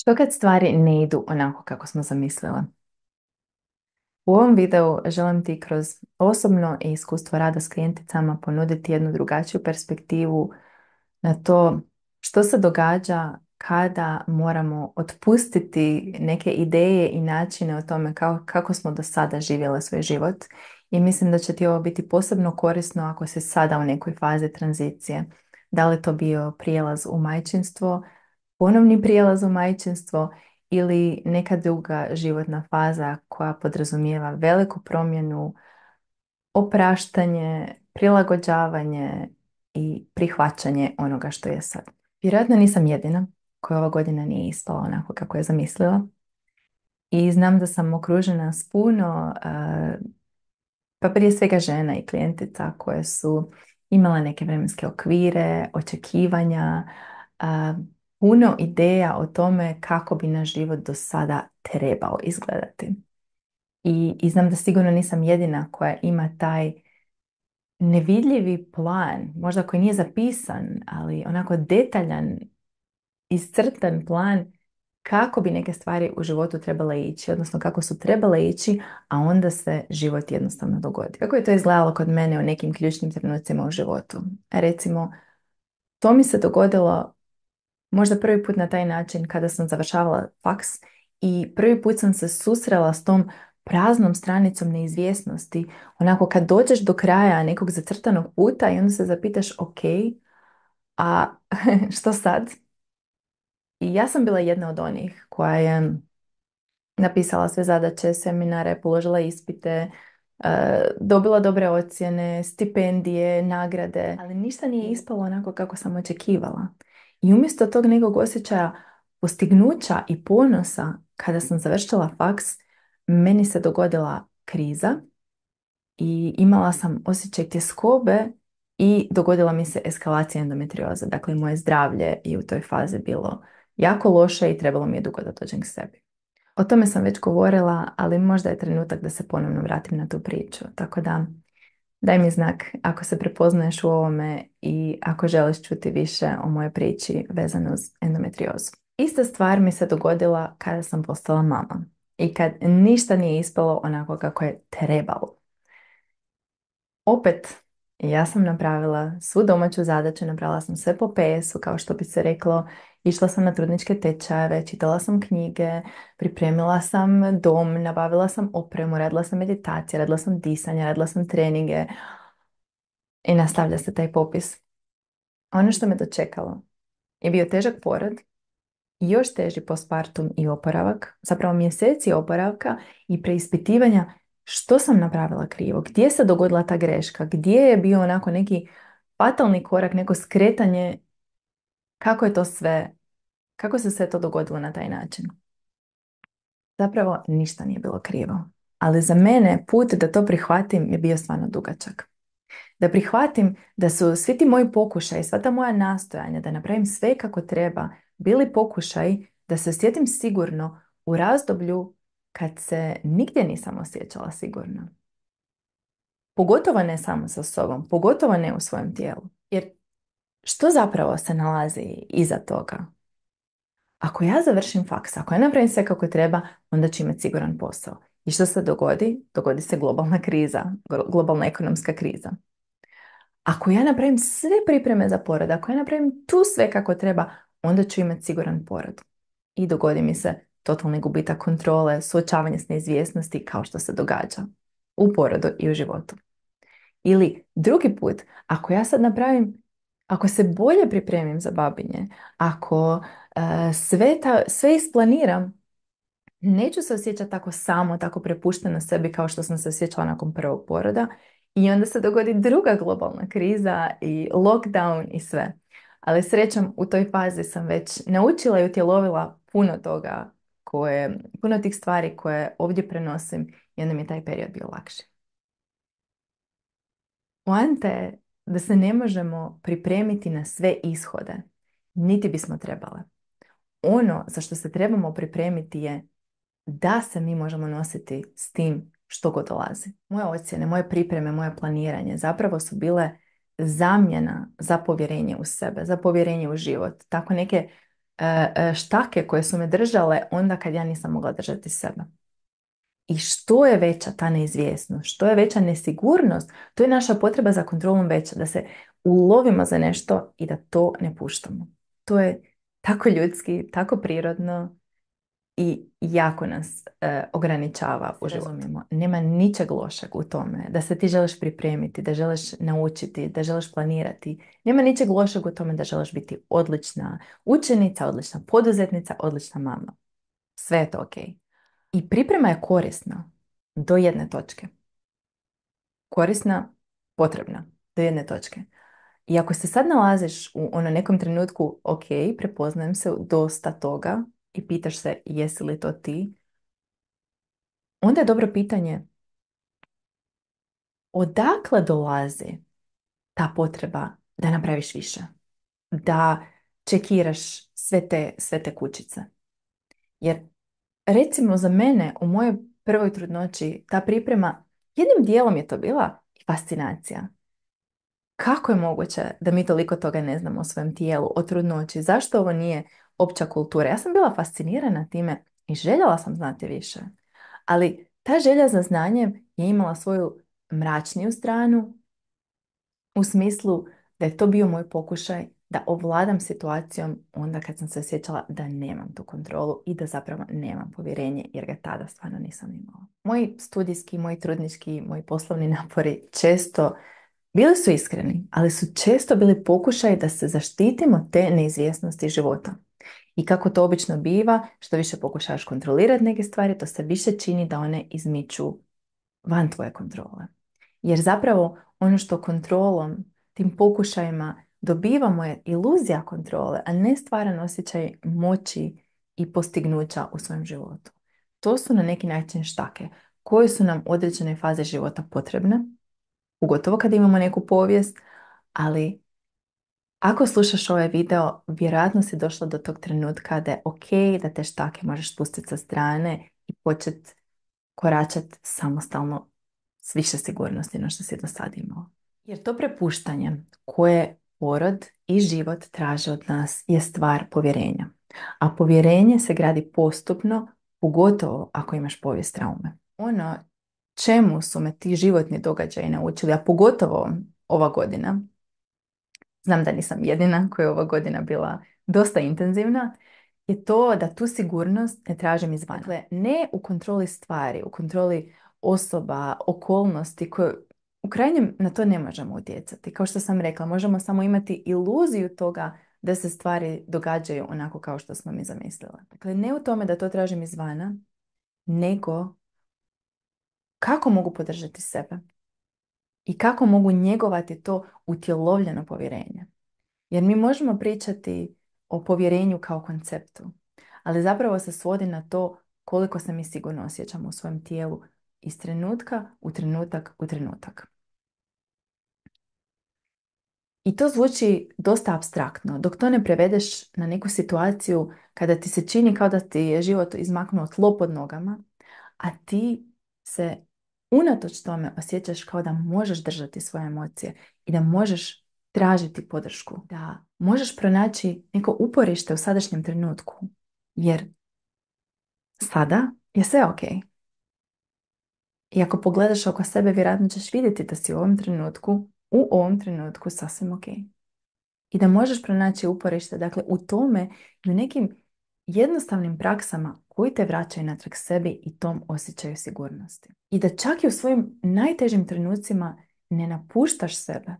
Što kad stvari ne idu onako kako smo zamislila? U ovom videu želim ti kroz osobno i iskustvo rada s klijenticama ponuditi jednu drugačiju perspektivu na to što se događa kada moramo otpustiti neke ideje i načine o tome kako smo do sada živjeli svoj život i mislim da će ti ovo biti posebno korisno ako si sada u nekoj fazi tranzicije. Da li to bio prijelaz u majčinstvo, ponovni prijelaz u majčinstvo ili neka druga životna faza koja podrazumijeva veliku promjenu, opraštanje, prilagođavanje i prihvaćanje onoga što je sad. Vjerojatno nisam jedina koja ova godina nije isto onako kako je zamislila. I znam da sam okružena s puno, pa prije svega žena i klijentica koje su imale neke vremenske okvire, očekivanja, puno ideja o tome kako bi naš život do sada trebao izgledati. I, znam da sigurno nisam jedina koja ima taj nevidljivi plan, možda koji nije zapisan, ali onako detaljan, iscrtan plan kako bi neke stvari u životu trebale ići, odnosno kako su trebale ići, a onda se život jednostavno dogodi. Kako je to izgledalo kod mene u nekim ključnim trenucima u životu? E, recimo, to mi se dogodilo možda prvi put na taj način kada sam završavala faks i prvi put sam se susrela s tom praznom stranicom neizvjesnosti. Onako kad dođeš do kraja nekog zacrtanog puta i onda se zapitaš ok, a što sad? I ja sam bila jedna od onih koja je napisala sve zadaće, seminare, položila ispite, eh, dobila dobre ocjene, stipendije, nagrade, ali ništa nije ispalo onako kako sam očekivala. I umjesto tog nekog osjećaja postignuća i ponosa kada sam završila faks, meni se dogodila kriza i imala sam osjećaj tjeskobe i dogodila mi se eskalacija endometrioza. Dakle, moje zdravlje je u toj fazi bilo jako loše i trebalo mi je dugo da dođem k sebi. O tome sam već govorila, ali možda je trenutak da se ponovno vratim na tu priču. Tako da Daj mi znak ako se prepoznaješ u ovome i ako želiš čuti više o moje priči vezano uz endometriozu. Ista stvar mi se dogodila kada sam postala mama i kad ništa nije ispalo onako kako je trebalo. Opet ja sam napravila svu domaću zadaću, napravila sam sve po PS-u, kao što bi se reklo, išla sam na trudničke tečajeve, čitala sam knjige, pripremila sam dom, nabavila sam opremu, radila sam meditacije, radila sam disanje, radila sam treninge i nastavlja se taj popis. Ono što me dočekalo je bio težak porod, još teži postpartum i oporavak, zapravo mjeseci oporavka i preispitivanja što sam napravila krivo, gdje se dogodila ta greška, gdje je bio onako neki fatalni korak, neko skretanje, kako je to sve, kako se sve to dogodilo na taj način. Zapravo ništa nije bilo krivo, ali za mene put da to prihvatim je bio stvarno dugačak. Da prihvatim da su svi ti moji pokušaj, sva ta moja nastojanja, da napravim sve kako treba, bili pokušaj da se sjetim sigurno u razdoblju kad se nigdje nisam osjećala sigurno. Pogotovo ne samo sa sobom, pogotovo ne u svojem tijelu. Jer što zapravo se nalazi iza toga? Ako ja završim faks, ako ja napravim sve kako treba, onda ću imati siguran posao. I što se dogodi? Dogodi se globalna kriza, globalna ekonomska kriza. Ako ja napravim sve pripreme za porod, ako ja napravim tu sve kako treba, onda ću imati siguran porod. I dogodi mi se totalni gubitak kontrole, suočavanje s neizvjesnosti kao što se događa u porodu i u životu. Ili drugi put, ako ja sad napravim, ako se bolje pripremim za babinje, ako e, sve, ta, sve isplaniram, neću se osjećati tako samo, tako prepušteno sebi kao što sam se osjećala nakon prvog poroda i onda se dogodi druga globalna kriza i lockdown i sve. Ali srećom u toj fazi sam već naučila i utjelovila puno toga koje, puno tih stvari koje ovdje prenosim i onda mi je taj period bio lakši. Poanta je da se ne možemo pripremiti na sve ishode, niti bismo trebali. Ono za što se trebamo pripremiti je da se mi možemo nositi s tim što god dolazi. Moje ocjene, moje pripreme, moje planiranje zapravo su bile zamjena za povjerenje u sebe, za povjerenje u život. Tako neke E, e, štake koje su me držale onda kad ja nisam mogla držati sebe. I što je veća ta neizvjesnost, što je veća nesigurnost, to je naša potreba za kontrolom veća, da se ulovimo za nešto i da to ne puštamo. To je tako ljudski, tako prirodno i jako nas e, ograničava u životu. Nema ničeg lošeg u tome da se ti želiš pripremiti, da želiš naučiti, da želiš planirati. Nema ničeg lošeg u tome da želiš biti odlična učenica, odlična poduzetnica, odlična mama. Sve je to ok. I priprema je korisna do jedne točke. Korisna, potrebna do jedne točke. I ako se sad nalaziš u ono nekom trenutku, ok, prepoznajem se dosta toga, i pitaš se jesi li to ti, onda je dobro pitanje odakle dolazi ta potreba da napraviš više, da čekiraš sve te, sve te kućice. Jer recimo za mene u mojoj prvoj trudnoći ta priprema jednim dijelom je to bila fascinacija. Kako je moguće da mi toliko toga ne znamo o svojem tijelu, o trudnoći? Zašto ovo nije opća kultura. Ja sam bila fascinirana time i željela sam znati više. Ali ta želja za znanjem je imala svoju mračniju stranu u smislu da je to bio moj pokušaj da ovladam situacijom onda kad sam se osjećala da nemam tu kontrolu i da zapravo nemam povjerenje jer ga tada stvarno nisam imala. Moji studijski, moji trudnički, moji poslovni napori često bili su iskreni, ali su često bili pokušaj da se zaštitimo te neizvjesnosti života. I kako to obično biva, što više pokušavaš kontrolirati neke stvari, to se više čini da one izmiču van tvoje kontrole. Jer zapravo ono što kontrolom, tim pokušajima dobivamo je iluzija kontrole, a ne stvaran osjećaj moći i postignuća u svojem životu. To su na neki način štake koje su nam određene faze života potrebne, ugotovo kad imamo neku povijest, ali ako slušaš ovaj video, vjerojatno si došla do tog trenutka da je ok da te štake možeš pustiti sa strane i početi koračati samostalno s više sigurnosti nego što si do sad imao Jer to prepuštanje koje porod i život traže od nas je stvar povjerenja. A povjerenje se gradi postupno, pogotovo ako imaš povijest traume. Ono čemu su me ti životni događaji naučili, a pogotovo ova godina, znam da nisam jedina koja je ova godina bila dosta intenzivna, je to da tu sigurnost ne tražim izvana. Dakle, ne u kontroli stvari, u kontroli osoba, okolnosti koje u krajnjem na to ne možemo utjecati. Kao što sam rekla, možemo samo imati iluziju toga da se stvari događaju onako kao što smo mi zamislila. Dakle, ne u tome da to tražim izvana, nego kako mogu podržati sebe, i kako mogu njegovati to utjelovljeno povjerenje. Jer mi možemo pričati o povjerenju kao konceptu, ali zapravo se svodi na to koliko se mi sigurno osjećamo u svojem tijelu iz trenutka u trenutak u trenutak. I to zvuči dosta abstraktno. Dok to ne prevedeš na neku situaciju kada ti se čini kao da ti je život izmaknuo tlo pod nogama, a ti se unatoč tome osjećaš kao da možeš držati svoje emocije i da možeš tražiti podršku, da možeš pronaći neko uporište u sadašnjem trenutku, jer sada je sve ok. I ako pogledaš oko sebe, vjerojatno ćeš vidjeti da si u ovom trenutku, u ovom trenutku sasvim ok. I da možeš pronaći uporište, dakle, u tome u nekim jednostavnim praksama koji te vraćaju natrag sebi i tom osjećaju sigurnosti. I da čak i u svojim najtežim trenucima ne napuštaš sebe.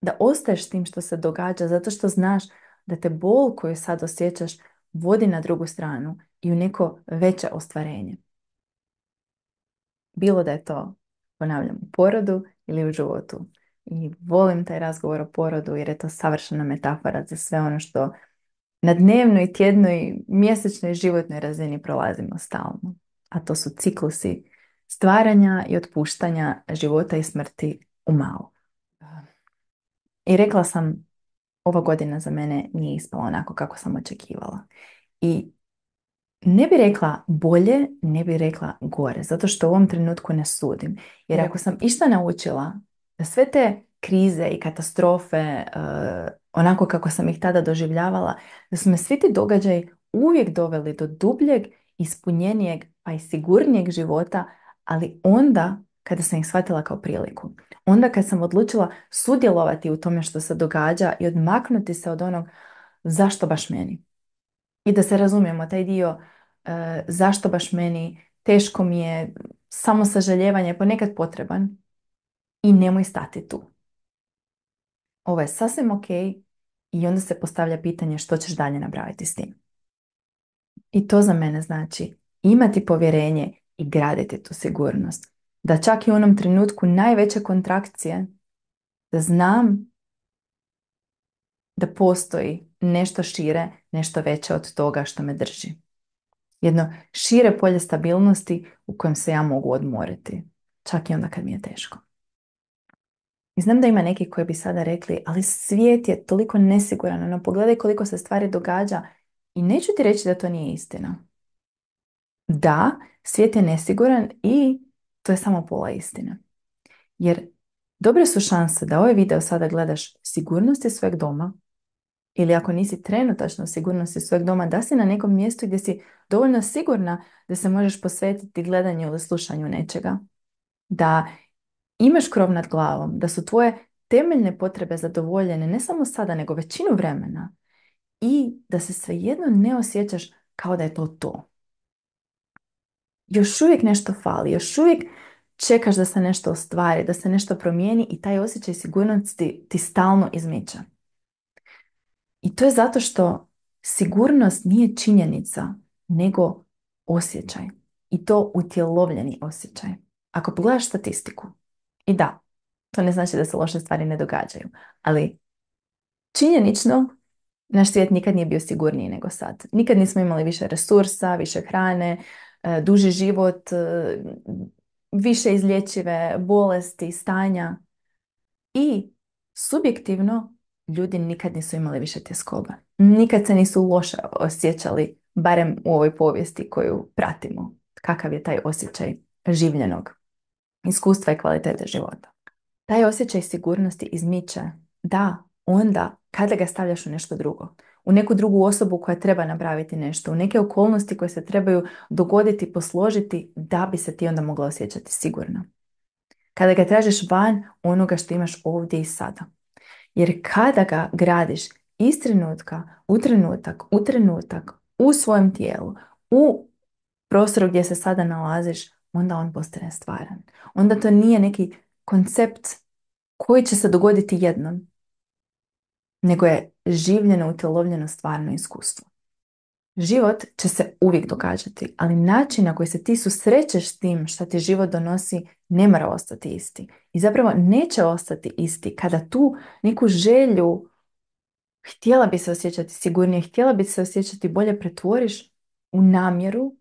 Da ostaješ tim što se događa zato što znaš da te bol koju sad osjećaš vodi na drugu stranu i u neko veće ostvarenje. Bilo da je to, ponavljam, u porodu ili u životu. I volim taj razgovor o porodu jer je to savršena metafora za sve ono što na dnevnoj, tjednoj, mjesečnoj životnoj razini prolazimo stalno. A to su ciklusi stvaranja i otpuštanja života i smrti u malo. I rekla sam, ova godina za mene nije ispala onako kako sam očekivala. I ne bi rekla bolje, ne bi rekla gore, zato što u ovom trenutku ne sudim. Jer ako sam išta naučila, da sve te krize i katastrofe, eh, onako kako sam ih tada doživljavala, da su me svi ti događaji uvijek doveli do dubljeg, ispunjenijeg pa i sigurnijeg života, ali onda kada sam ih shvatila kao priliku. Onda kad sam odlučila sudjelovati u tome što se događa i odmaknuti se od onog zašto baš meni. I da se razumijemo, taj dio e, zašto baš meni, teško mi je, samo sažaljevanje je ponekad potreban i nemoj stati tu. Ovo je sasvim ok, i onda se postavlja pitanje što ćeš dalje napraviti s tim. I to za mene znači imati povjerenje i graditi tu sigurnost. Da čak i u onom trenutku najveće kontrakcije da znam da postoji nešto šire, nešto veće od toga što me drži. Jedno šire polje stabilnosti u kojem se ja mogu odmoriti, čak i onda kad mi je teško. I znam da ima neki koji bi sada rekli, ali svijet je toliko nesiguran, ono pogledaj koliko se stvari događa i neću ti reći da to nije istina. Da, svijet je nesiguran i to je samo pola istine. Jer dobre su šanse da ovaj video sada gledaš sigurnosti svojeg doma ili ako nisi trenutačno u sigurnosti svojeg doma, da si na nekom mjestu gdje si dovoljno sigurna da se možeš posvetiti gledanju ili slušanju nečega. Da imaš krov nad glavom, da su tvoje temeljne potrebe zadovoljene ne samo sada, nego većinu vremena i da se svejedno ne osjećaš kao da je to to. Još uvijek nešto fali, još uvijek čekaš da se nešto ostvari, da se nešto promijeni i taj osjećaj sigurnosti ti stalno izmiče. I to je zato što sigurnost nije činjenica, nego osjećaj. I to utjelovljeni osjećaj. Ako pogledaš statistiku, i da, to ne znači da se loše stvari ne događaju, ali činjenično naš svijet nikad nije bio sigurniji nego sad. Nikad nismo imali više resursa, više hrane, e, duži život, e, više izlječive bolesti, stanja i subjektivno ljudi nikad nisu imali više tjeskoba. Nikad se nisu loše osjećali, barem u ovoj povijesti koju pratimo. Kakav je taj osjećaj življenog iskustva i kvalitete života. Taj osjećaj sigurnosti izmiče da onda kada ga stavljaš u nešto drugo, u neku drugu osobu koja treba napraviti nešto, u neke okolnosti koje se trebaju dogoditi, posložiti da bi se ti onda mogla osjećati sigurno. Kada ga tražiš van onoga što imaš ovdje i sada. Jer kada ga gradiš iz trenutka, u trenutak, u trenutak, u svojem tijelu, u prostoru gdje se sada nalaziš, onda on postane stvaran. Onda to nije neki koncept koji će se dogoditi jednom, nego je življeno, utjelovljeno stvarno iskustvo. Život će se uvijek događati, ali način na koji se ti susrećeš s tim što ti život donosi ne mora ostati isti. I zapravo neće ostati isti kada tu neku želju htjela bi se osjećati sigurnije, htjela bi se osjećati bolje pretvoriš u namjeru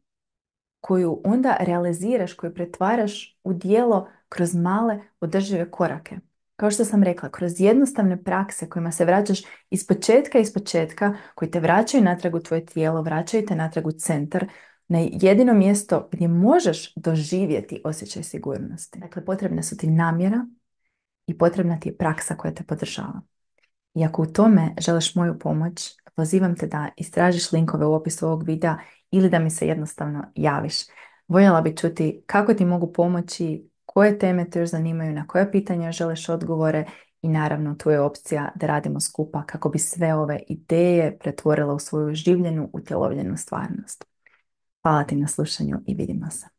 koju onda realiziraš, koju pretvaraš u dijelo kroz male održive korake. Kao što sam rekla, kroz jednostavne prakse kojima se vraćaš iz početka, iz početka, koji te vraćaju natrag u tvoje tijelo, vraćaju te natrag u centar, na jedino mjesto gdje možeš doživjeti osjećaj sigurnosti. Dakle, potrebna su ti namjera i potrebna ti je praksa koja te podržava. I ako u tome želiš moju pomoć, pozivam te da istražiš linkove u opisu ovog videa ili da mi se jednostavno javiš. Voljela bi čuti kako ti mogu pomoći, koje teme te još zanimaju, na koje pitanja želeš odgovore i naravno tu je opcija da radimo skupa kako bi sve ove ideje pretvorila u svoju življenu, utjelovljenu stvarnost. Hvala ti na slušanju i vidimo se.